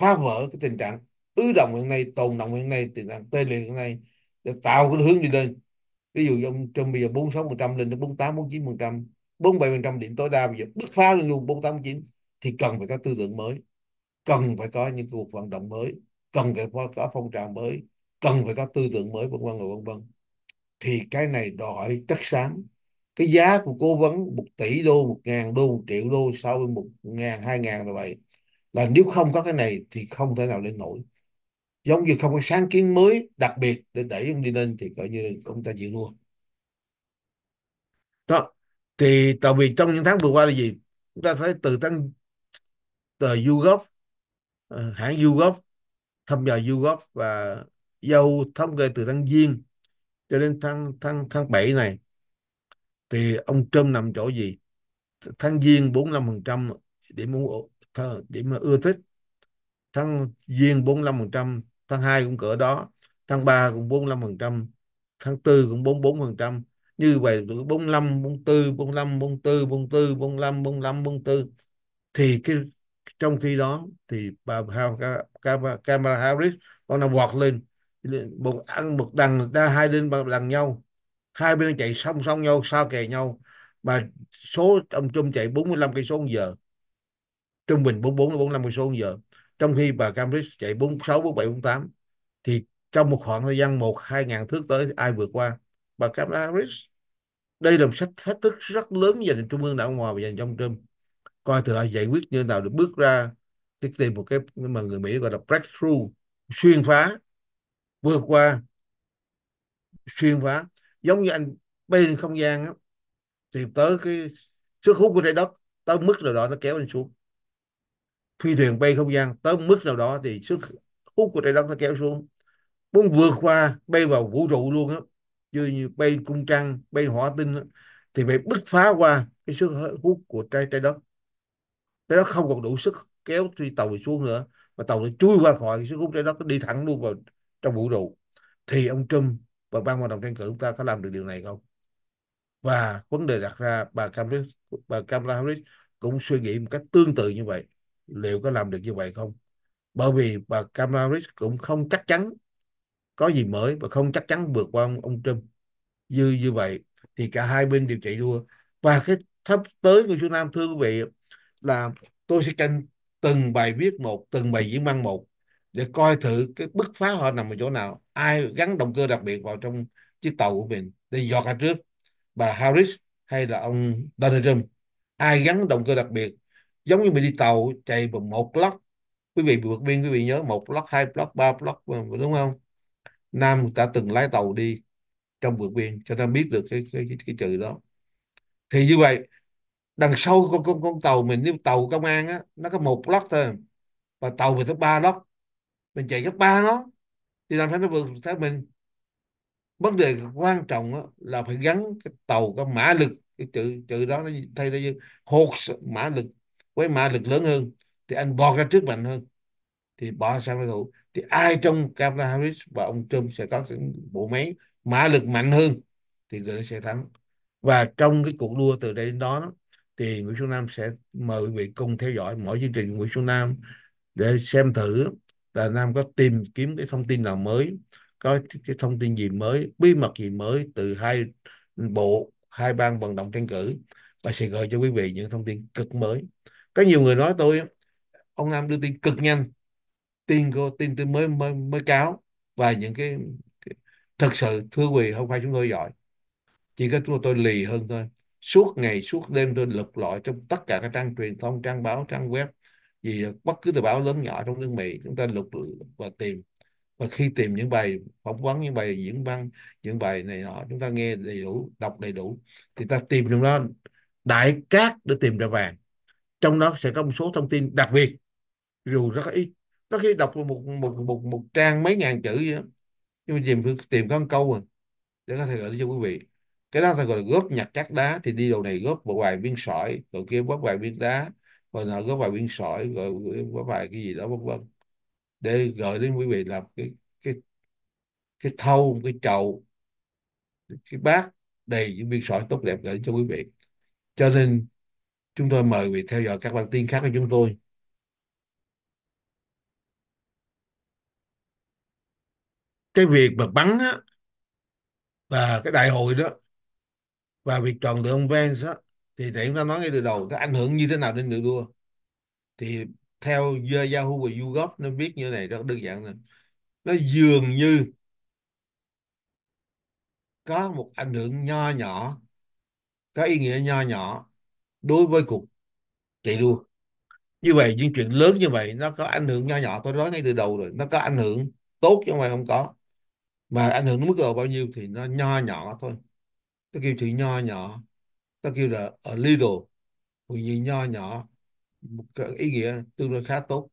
phá vỡ cái tình trạng ứ động hiện nay tồn động hiện nay tình trạng tê liệt hiện nay để tạo cái hướng đi lên ví dụ ông trong bây giờ bốn sáu phần trăm lên đến bốn tám bốn chín phần trăm 47% điểm tối đa bây giờ bứt phá lên luôn 489 thì cần phải có tư tưởng mới cần phải có những cuộc vận động mới cần phải có phong trào mới cần phải có tư tưởng mới vân vân vân vân thì cái này đòi chất xám cái giá của cố vấn một tỷ đô một ngàn đô một triệu đô so với một ngàn hai ngàn rồi vậy là nếu không có cái này thì không thể nào lên nổi giống như không có sáng kiến mới đặc biệt để đẩy ông đi lên thì coi như ông ta chịu thua đó thì tại vì trong những tháng vừa qua là gì chúng ta thấy từ tháng tờ du ờ, hãng du gốc thăm dò du và dâu thống kê từ tháng giêng cho đến tháng tháng tháng 7 này thì ông Trump nằm chỗ gì tháng giêng 45% điểm điểm ưa thích tháng giêng 45% tháng 2 cũng cỡ đó tháng 3 cũng 45% tháng 4 cũng 44% như vậy từ 45 44 45 44 44 45 45 44 thì cái trong khi đó thì bà Kamala Harris con nào vọt lên một ăn một đằng đa hai lên bằng đằng nhau hai bên chạy song song nhau sao kè nhau mà số ông Trump chạy 45 cây số giờ trung bình 44 đến 45 cây số giờ trong khi bà Cambridge chạy 46 47 48 thì trong một khoảng thời gian một hai ngàn thước tới ai vượt qua bà Kamala Harris đây là một thách, thách thức rất lớn dành cho trung ương đảng hòa và dành cho ông Trump coi thử họ giải quyết như thế nào để bước ra cái tìm một cái mà người Mỹ gọi là breakthrough xuyên phá vượt qua xuyên phá giống như anh bay lên không gian á tìm tới cái sức hút của trái đất tới mức nào đó nó kéo anh xuống phi thuyền bay không gian tới mức nào đó thì sức hút của trái đất nó kéo xuống muốn vượt qua bay vào vũ trụ luôn á như bay cung trăng bay hỏa tinh thì phải bứt phá qua cái sức hút của trái trái đất trái đất không còn đủ sức kéo thì tàu thì xuống nữa và tàu nó chui qua khỏi cái sức hút trái đất đi thẳng luôn vào trong vũ trụ thì ông Trump và ban hoạt động tranh cử chúng ta có làm được điều này không và vấn đề đặt ra bà Kamala bà Kamala Harris cũng suy nghĩ một cách tương tự như vậy liệu có làm được như vậy không bởi vì bà Kamala Harris cũng không chắc chắn có gì mới và không chắc chắn vượt qua ông, ông Trump như như vậy thì cả hai bên đều chạy đua và cái sắp tới của Việt Nam thưa quý vị là tôi sẽ tranh từng bài viết một từng bài diễn văn một để coi thử cái bứt phá họ nằm ở chỗ nào ai gắn động cơ đặc biệt vào trong chiếc tàu của mình để dọt ra trước bà Harris hay là ông Donald Trump ai gắn động cơ đặc biệt giống như mình đi tàu chạy bằng một lóc quý vị vượt biên quý vị nhớ một lóc hai block ba block đúng không Nam đã từng lái tàu đi trong vượt biên cho ta biết được cái cái cái chữ đó thì như vậy đằng sau con con con tàu mình như tàu công an á nó có một lót thôi và tàu mình có ba lót mình chạy gấp ba nó thì làm sao nó vượt theo mình vấn đề quan trọng á, là phải gắn cái tàu có mã lực cái chữ chữ đó nó thay thế như hột mã lực với mã lực lớn hơn thì anh bọt ra trước mạnh hơn thì bỏ sang đối thủ thì ai trong Kamala Harris và ông Trump sẽ có cái bộ máy mã lực mạnh hơn thì người đó sẽ thắng và trong cái cuộc đua từ đây đến đó, đó thì Nguyễn Xuân Nam sẽ mời quý vị cùng theo dõi mỗi chương trình của Nguyễn Xuân Nam để xem thử là Nam có tìm kiếm cái thông tin nào mới có cái thông tin gì mới bí mật gì mới từ hai bộ hai ban vận động tranh cử và sẽ gửi cho quý vị những thông tin cực mới có nhiều người nói tôi ông Nam đưa tin cực nhanh tin của tin, tôi mới mới mới cáo và những cái, cái thật sự thưa quý không phải chúng tôi giỏi chỉ có chúng tôi lì hơn thôi suốt ngày suốt đêm tôi lục lọi trong tất cả các trang truyền thông trang báo trang web gì bất cứ tờ báo lớn nhỏ trong nước Mỹ chúng ta lục và tìm và khi tìm những bài phỏng vấn những bài diễn văn những bài này nọ chúng ta nghe đầy đủ đọc đầy đủ thì ta tìm trong đó đại cát để tìm ra vàng trong đó sẽ có một số thông tin đặc biệt dù rất ít có khi đọc một một một một trang mấy ngàn chữ vậy đó. nhưng mà tìm tìm có một câu rồi à, để có thể gửi cho quý vị cái đó ta gọi là góp nhặt cát đá thì đi đầu này góp một vài viên sỏi rồi kia góp vài viên đá rồi nọ góp vài viên sỏi rồi góp vài cái gì đó vân vân để gửi đến quý vị là cái cái cái thau cái chậu cái bát đầy những viên sỏi tốt đẹp gửi cho quý vị cho nên chúng tôi mời quý vị theo dõi các bản tin khác của chúng tôi cái việc mà bắn á, và cái đại hội đó và việc chọn được ông Vance á, thì để chúng ta nói ngay từ đầu cái ảnh hưởng như thế nào đến đường đua thì theo Yahoo và YouGov nó viết như này rất đơn giản này. nó dường như có một ảnh hưởng nho nhỏ có ý nghĩa nho nhỏ đối với cuộc chạy đua như vậy những chuyện lớn như vậy nó có ảnh hưởng nho nhỏ tôi nói ngay từ đầu rồi nó có ảnh hưởng tốt chứ không phải không có mà ảnh hưởng đến mức độ bao nhiêu thì nó nho nhỏ thôi tôi kêu chữ nho nhỏ tôi kêu là a little một gì nho nhỏ một cái ý nghĩa tương đối khá tốt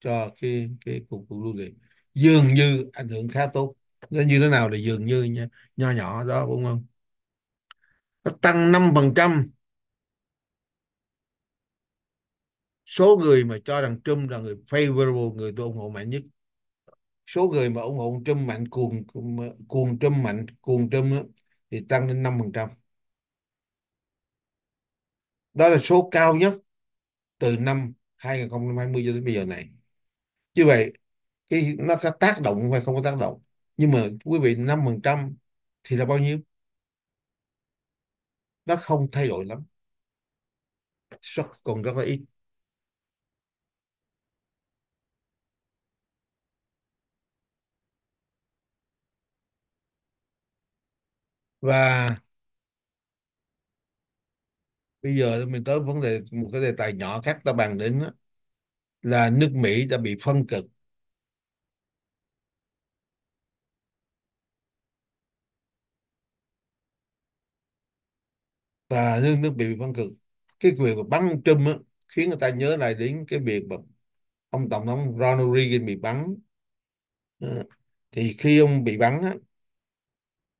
cho cái cái cuộc cuộc lưu này dường như ảnh hưởng khá tốt nó như thế nào là dường như nha nho nhỏ đó đúng không nó tăng 5% số người mà cho rằng Trump là người favorable người tôi ủng hộ mạnh nhất số người mà ủng hộ Trump mạnh cuồng cuồng Trump mạnh cuồng Trump á, thì tăng lên 5%. Đó là số cao nhất từ năm 2020 cho đến bây giờ này. Như vậy cái nó có tác động hay không có tác động. Nhưng mà quý vị 5% thì là bao nhiêu? Nó không thay đổi lắm. Rất còn rất là ít. và bây giờ mình tới vấn đề một cái đề tài nhỏ khác ta bàn đến đó, là nước Mỹ đã bị phân cực và nước nước bị phân cực cái việc bắn Trump á, khiến người ta nhớ lại đến cái việc mà ông tổng thống Ronald Reagan bị bắn ờ, thì khi ông bị bắn á,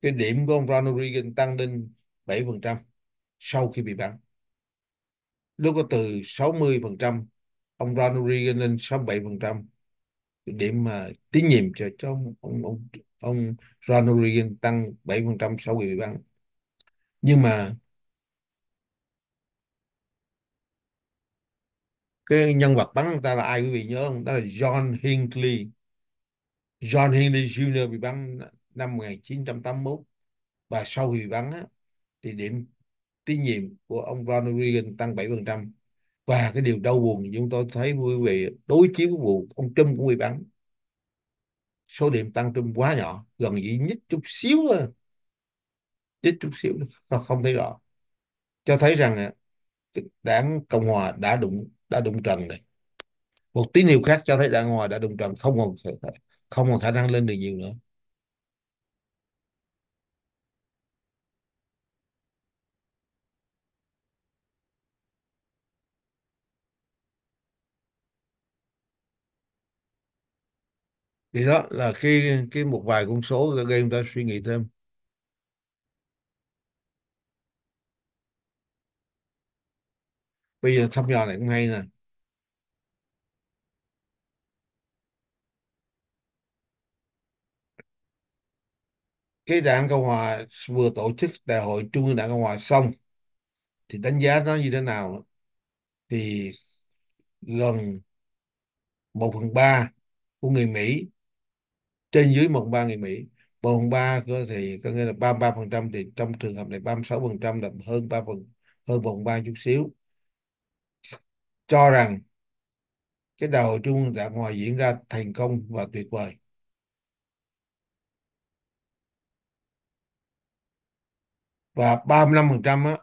cái điểm của ông Ronald Reagan tăng lên 7% sau khi bị bắn lúc có từ 60% ông Ronald Reagan lên 67% điểm mà tín nhiệm cho cho ông ông ông, ông Ronald Reagan tăng 7% sau khi bị bắn nhưng mà cái nhân vật bắn người ta là ai quý vị nhớ không đó là John Hinckley John Hinckley Jr. bị bắn năm 1981 và sau khi bắn thì điểm tín nhiệm của ông Ronald Reagan tăng 7% và cái điều đau buồn chúng tôi thấy quý vị đối chiếu với vụ ông Trump cũng bị bắn số điểm tăng Trump quá nhỏ gần như nhất chút xíu thôi nhất chút xíu không thấy rõ cho thấy rằng đảng Cộng Hòa đã đụng đã đụng trần này một tín hiệu khác cho thấy đảng Cộng Hòa đã đụng trần không còn không còn khả năng lên được nhiều nữa thì đó là khi cái một vài con số gây chúng ta suy nghĩ thêm bây giờ thăm dò này cũng hay nè cái đảng cộng hòa vừa tổ chức đại hội trung ương đảng cộng hòa xong thì đánh giá nó như thế nào thì gần một phần ba của người Mỹ trên dưới 1,3 nghìn Mỹ 1,3 thì có nghĩa là 33% thì trong trường hợp này 36% là hơn 3 phần hơn 1,3 chút xíu cho rằng cái đầu trung ương đảng ngoài diễn ra thành công và tuyệt vời và 35% á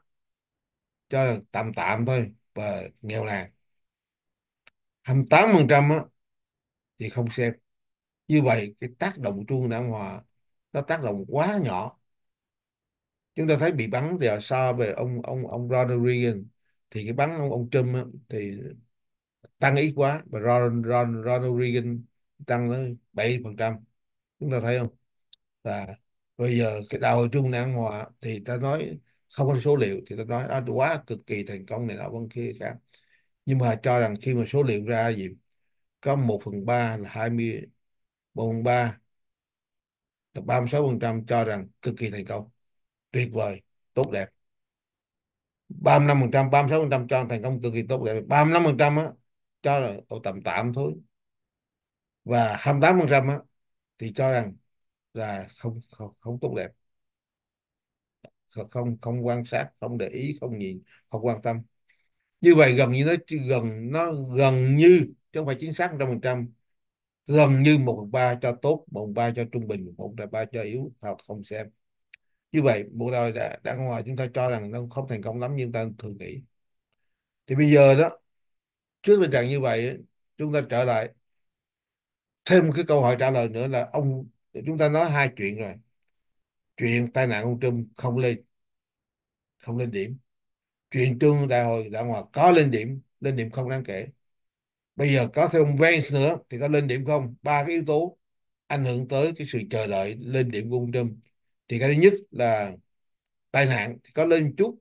cho là tạm tạm thôi và nghèo nàn 28% á thì không xem như vậy cái tác động trung đảng hòa nó tác động quá nhỏ chúng ta thấy bị bắn thì so về ông ông ông Ronald Reagan thì cái bắn ông ông Trump á, thì tăng ít quá và Ron, Ron, Ronald Reagan tăng tới bảy phần trăm chúng ta thấy không và bây giờ cái đại hội trung đảng hòa thì ta nói không có số liệu thì ta nói đó quá cực kỳ thành công này nọ vẫn kia khác nhưng mà cho rằng khi mà số liệu ra gì có một phần ba là hai mươi 43 36% cho rằng cực kỳ thành công tuyệt vời tốt đẹp 35% 36% cho thành công cực kỳ tốt đẹp 35% á, cho là tầm tạm thôi và 28% á, thì cho rằng là không không, không tốt đẹp không không quan sát không để ý không nhìn không quan tâm như vậy gần như nó gần nó gần như chứ không phải chính xác 100% gần như một phần ba cho tốt một phần ba cho trung bình một phần ba cho yếu hoặc không xem như vậy bộ đòi đã, đã ngoài chúng ta cho rằng nó không thành công lắm nhưng ta thường nghĩ thì bây giờ đó trước tình trạng như vậy chúng ta trở lại thêm một cái câu hỏi trả lời nữa là ông chúng ta nói hai chuyện rồi chuyện tai nạn ông Trump không lên không lên điểm chuyện trương đại hội đã ngoài có lên điểm lên điểm không đáng kể bây giờ có thêm ông Vance nữa thì có lên điểm không ba cái yếu tố ảnh hưởng tới cái sự chờ đợi lên điểm của ông Trump thì cái thứ nhất là tai nạn thì có lên chút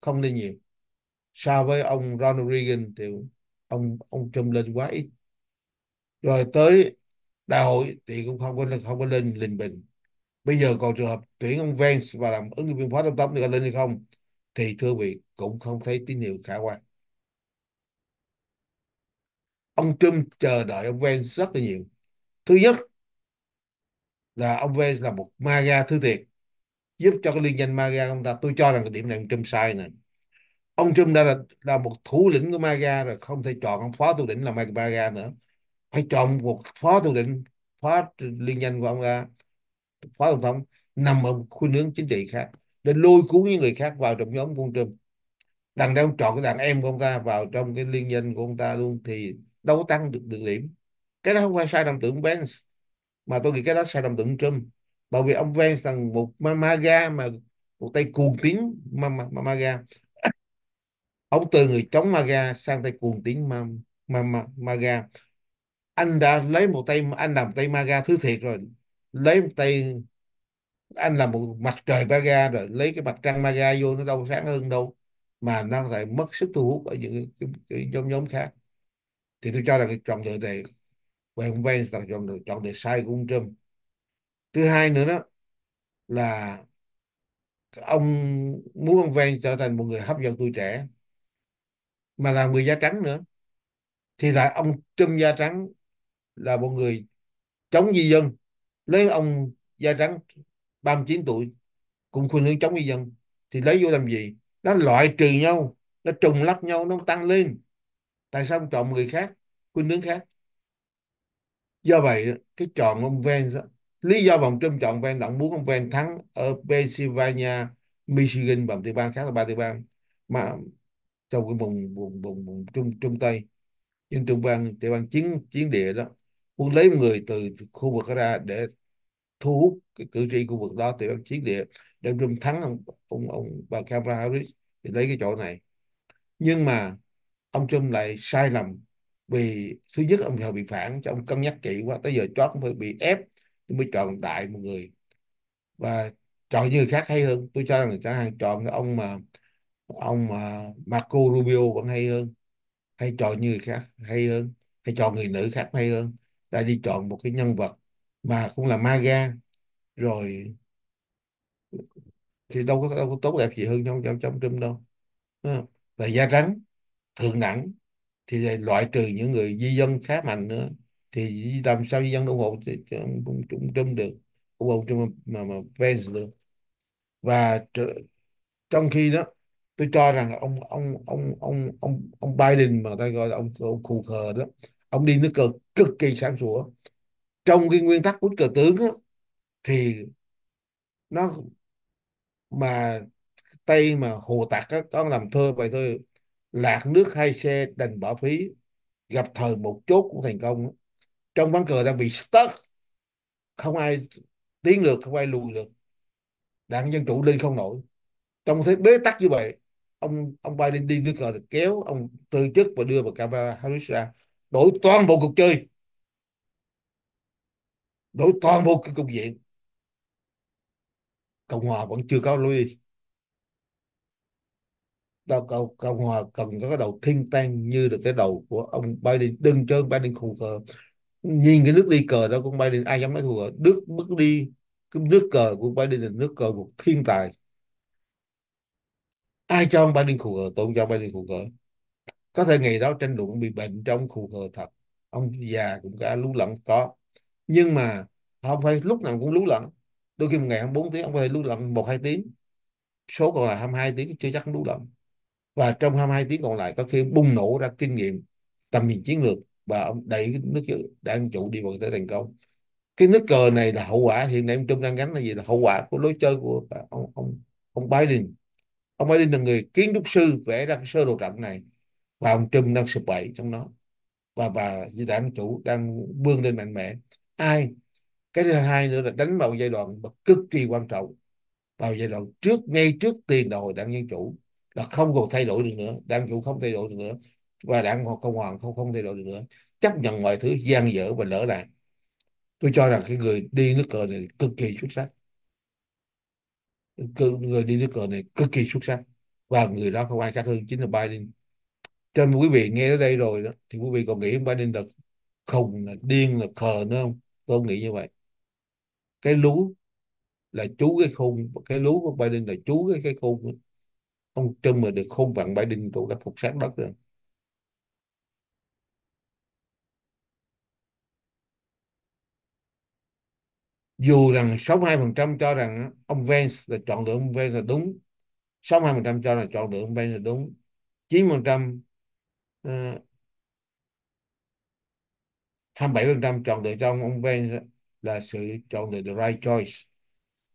không lên nhiều so với ông Ronald Reagan thì ông ông Trump lên quá ít rồi tới đại hội thì cũng không có không có lên lình bình bây giờ còn trường hợp tuyển ông Vance và làm ứng viên phó tổng thống thì có lên hay không thì thưa quý vị cũng không thấy tín hiệu khả quan ông Trump chờ đợi ông Vance rất là nhiều thứ nhất là ông Vance là một MAGA thứ thiệt giúp cho cái liên danh MAGA ông ta tôi cho rằng cái điểm này ông Trump sai nè ông Trump đã là, là một thủ lĩnh của MAGA rồi không thể chọn ông phó thủ lĩnh là MAGA nữa phải chọn một phó thủ lĩnh phó liên danh của ông ra phó tổng thống nằm ở khuynh hướng chính trị khác để lôi cuốn những người khác vào trong nhóm của ông Trump đằng đang chọn cái đàn em của ông ta vào trong cái liên danh của ông ta luôn thì đâu tăng được, được điểm cái đó không phải sai lầm tưởng Vance mà tôi nghĩ cái đó sai lầm tưởng Trump bởi vì ông Vance là một maga mà một tay cuồng tín mamaga <coughs> ông từ người chống maga sang tay cuồng tín maga anh đã lấy một tay anh làm tay maga thứ thiệt rồi lấy một tay anh là một mặt trời maga rồi lấy cái mặt trăng maga vô nó đâu sáng hơn đâu mà nó lại mất sức thu hút ở những cái, cái, cái nhóm nhóm khác thì tôi cho rằng cái chọn lựa này về ông Vance là chọn lựa chọn lựa sai của ông Trump thứ hai nữa đó là ông muốn ông Vance trở thành một người hấp dẫn tuổi trẻ mà là người da trắng nữa thì lại ông Trump da trắng là một người chống di dân lấy ông da trắng 39 tuổi cùng khuynh hướng chống di dân thì lấy vô làm gì nó loại trừ nhau nó trùng lắc nhau nó tăng lên tại sao ông chọn người khác khuynh hướng khác do vậy cái chọn ông ven lý do vòng ông Trump chọn Vance là ông muốn ông Vance thắng ở Pennsylvania Michigan và một tiểu bang khác là ba tiểu bang mà trong cái vùng vùng vùng, vùng trung trung tây nhưng trung bang tiểu bang chiến chiến địa đó muốn lấy người từ khu vực đó ra để thu hút cái cử tri khu vực đó tiểu bang chiến địa để Trump thắng ông ông ông bà Kamala Harris thì lấy cái chỗ này nhưng mà ông Trump lại sai lầm vì thứ nhất ông giờ bị phản cho ông cân nhắc kỹ quá tới giờ chót mới bị ép tôi mới chọn đại một người và chọn như người khác hay hơn tôi cho rằng chẳng hạn chọn cái ông mà ông mà Marco Rubio vẫn hay hơn hay chọn như người khác hay hơn hay chọn người nữ khác hay hơn ta đi chọn một cái nhân vật mà cũng là MAGA rồi thì đâu có, đâu có tốt đẹp gì hơn trong trong trong Trump đâu là da trắng thượng đẳng thì loại trừ những người di dân khá mạnh nữa thì làm sao di dân ủng hộ thì cũng cũng trump được ủng hộ trump mà mà Pence được và trong khi đó tôi cho rằng ông ông ông ông ông ông Biden mà ta gọi là ông ông khù khờ đó ông đi nước cờ cực kỳ sáng sủa trong cái nguyên tắc quýnh cờ tướng á, thì nó mà tay mà hồ tạc á, con làm thơ bài thơ lạc nước hai xe đành bỏ phí gặp thời một chốt cũng thành công trong ván cờ đang bị stuck không ai tiến được không ai lùi được đảng dân chủ lên không nổi trong thế bế tắc như vậy ông ông Biden đi nước cờ được kéo ông từ chức và đưa vào Kamala Harris ra đổi toàn bộ cuộc chơi đổi toàn bộ cái cục diện cộng hòa vẫn chưa có lối đi đầu cầu cộng hòa cần có cái đầu thiên tan như được cái đầu của ông Biden đừng cho ông Biden khù cờ nhìn cái nước đi cờ đó của ông Biden ai dám nói thua nước bước đi cái nước cờ của ông Biden là nước cờ một thiên tài ai cho ông Biden khù cờ tôi không cho ông Biden khù cờ có thể ngày đó tranh luận bị bệnh trong khù cờ thật ông già cũng cả lú lẫn có nhưng mà không phải lúc nào cũng lú lẫn đôi khi một ngày 24 tiếng ông có lú lẫn một hai tiếng số còn là 22 tiếng chưa chắc lú lẫn và trong 22 tiếng còn lại có khi bùng nổ ra kinh nghiệm tầm nhìn chiến lược và ông đẩy nước đại ông chủ đi vào tới thành công cái nước cờ này là hậu quả hiện nay ông Trump đang gánh là gì là hậu quả của lối chơi của ông ông ông Biden ông Biden là người kiến trúc sư vẽ ra cái sơ đồ trận này và ông Trump đang sụp bậy trong nó và và như đảng chủ đang vươn lên mạnh mẽ ai cái thứ hai nữa là đánh vào giai đoạn cực kỳ quan trọng vào giai đoạn trước ngay trước tiền đại hội đảng dân chủ là không còn thay đổi được nữa đảng chủ không thay đổi được nữa và đảng cộng hòa không không thay đổi được nữa chấp nhận mọi thứ gian dở và lỡ lại tôi cho rằng cái người đi nước cờ này cực kỳ xuất sắc người đi nước cờ này cực kỳ xuất sắc và người đó không ai khác hơn chính là Biden cho nên quý vị nghe tới đây rồi đó thì quý vị còn nghĩ Biden là khùng là điên là khờ nữa không tôi không nghĩ như vậy cái lú là chú cái khùng cái lú của Biden là chú cái cái khùng ông Trump mà được khôn vặn Biden tôi đã phục sát đất rồi dù rằng 62% cho rằng ông Vance là chọn lựa ông Vance là đúng 62% cho là chọn lựa ông Vance là đúng 9% uh, 27% chọn lựa cho ông, ông Vance là sự chọn lựa the right choice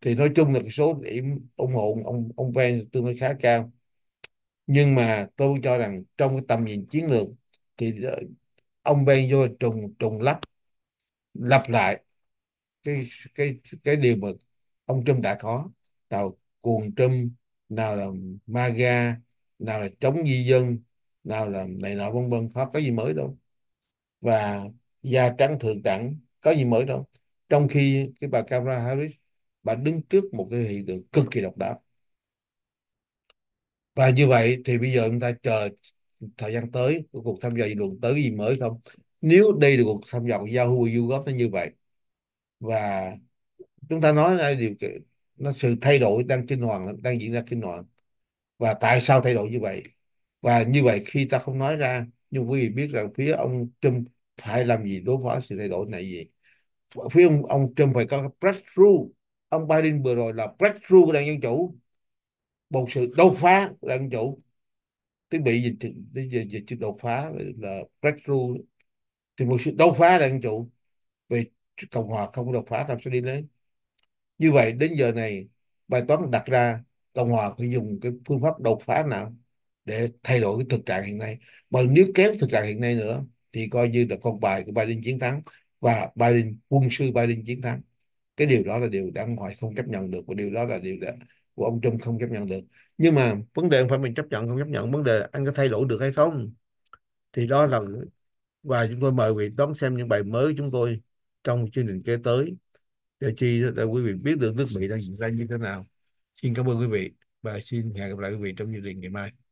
thì nói chung là cái số điểm ủng hộ ông ông Vance tương đối khá cao nhưng mà tôi cho rằng trong cái tầm nhìn chiến lược thì ờ, ông Vance vô trùng trùng lắp lặp lại cái cái cái điều mà ông Trump đã có nào cuồng Trump nào là MAGA nào là chống di dân nào là này nọ vân vân khó có gì mới đâu và gia trắng thượng đẳng có gì mới đâu trong khi cái bà Kamala Harris bạn đứng trước một cái hiện tượng cực kỳ độc đáo và như vậy thì bây giờ chúng ta chờ thời gian tới của cuộc thăm dò dư luận tới cái gì mới không nếu đây là cuộc thăm dò của Yahoo và YouGov nó như vậy và chúng ta nói là điều kiện nó sự thay đổi đang kinh hoàng đang diễn ra kinh hoàng và tại sao thay đổi như vậy và như vậy khi ta không nói ra nhưng quý vị biết rằng phía ông Trump phải làm gì đối phó sự thay đổi này gì phía ông, ông Trump phải có breakthrough ông Biden vừa rồi là breakthrough của đảng Dân Chủ một sự đột phá của đảng Dân Chủ cái bị dịch dịch dịch đột phá là breakthrough thì một sự đột phá đảng Dân Chủ về Cộng hòa không có đột phá làm sao đi lên như vậy đến giờ này bài toán đặt ra Cộng hòa phải dùng cái phương pháp đột phá nào để thay đổi cái thực trạng hiện nay mà nếu kéo thực trạng hiện nay nữa thì coi như là con bài của Biden chiến thắng và Biden quân sư Biden chiến thắng cái điều đó là điều đảng ngoại không chấp nhận được và điều đó là điều đã, của ông Trump không chấp nhận được nhưng mà vấn đề không phải mình chấp nhận không chấp nhận vấn đề anh có thay đổi được hay không thì đó là và chúng tôi mời quý vị đón xem những bài mới của chúng tôi trong chương trình kế tới để chi để quý vị biết được nước Mỹ đang diễn ra như thế nào xin cảm ơn quý vị và xin hẹn gặp lại quý vị trong chương trình ngày mai